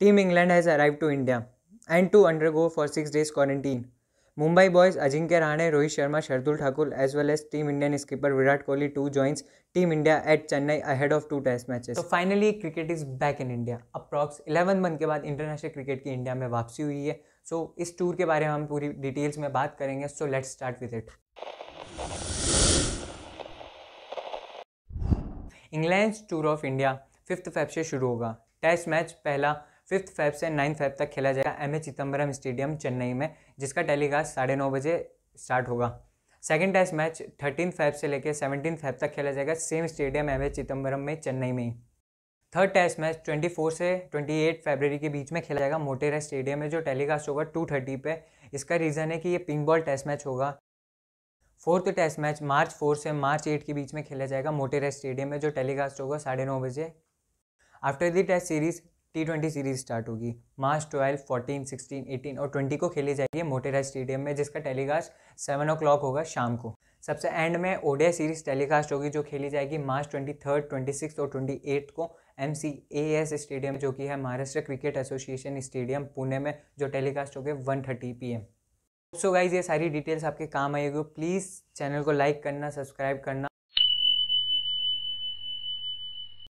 team England has arrive to India and to undergo for six days quarantine Mumbai boys Ajinkya Rahane Rohit Sharma Shardul Thakur as well as team Indian skipper Virat Kohli to joins team India at Chennai ahead of two test matches तो finally cricket is back in India approx eleven month के बाद international cricket की India में वापसी हुई है सो so, इस tour के बारे में हम पूरी डिटेल्स में बात करेंगे so let's start with it England tour of India fifth Feb से शुरू होगा टेस्ट मैच पहला फिफ्थ फाइव से नाइन्थ फाइव तक खेला जाएगा M A Chidambaram stadium Chennai में जिसका टेलीकास्ट साढ़े नौ बजे स्टार्ट होगा second test match thirteen five से लेकर सेवनटीन फाइव तक खेला जाएगा same stadium M A Chidambaram में चेन्नई में ही third test match twenty four से ट्वेंटी एट फेबररी के बीच में खेला जाएगा मोटेरा स्टेडियम में जो टेलीकास्ट होगा टू थर्टी पे इसका रीज़न है कि ये पिंक बॉल टेस्ट मैच होगा fourth test match March four से मार्च एट के बीच में खेला जाएगा मोटेरा स्टेडियम में जो टेलीकास्ट होगा साढ़े नौ बजे after the test series T twenty series start होगी March twelve fourteen sixteen eighteen और ट्वेंटी को खेली जाएगी मोटेरा स्टेडियम में जिसका टेलीकास्ट सेवन ओ क्लॉक होगा शाम को सबसे एंड में ओडिया सीरीज टेलीकास्ट होगी जो खेली जाएगी March twenty third twenty six और ट्वेंटी एट को M C A S stadium जो कि है Maharashtra cricket association stadium Pune में जो टेलीकास्ट होगी one thirty P M so guys ये सारी डिटेल्स आपके काम आएगी प्लीज़ चैनल को लाइक करना सब्सक्राइब करना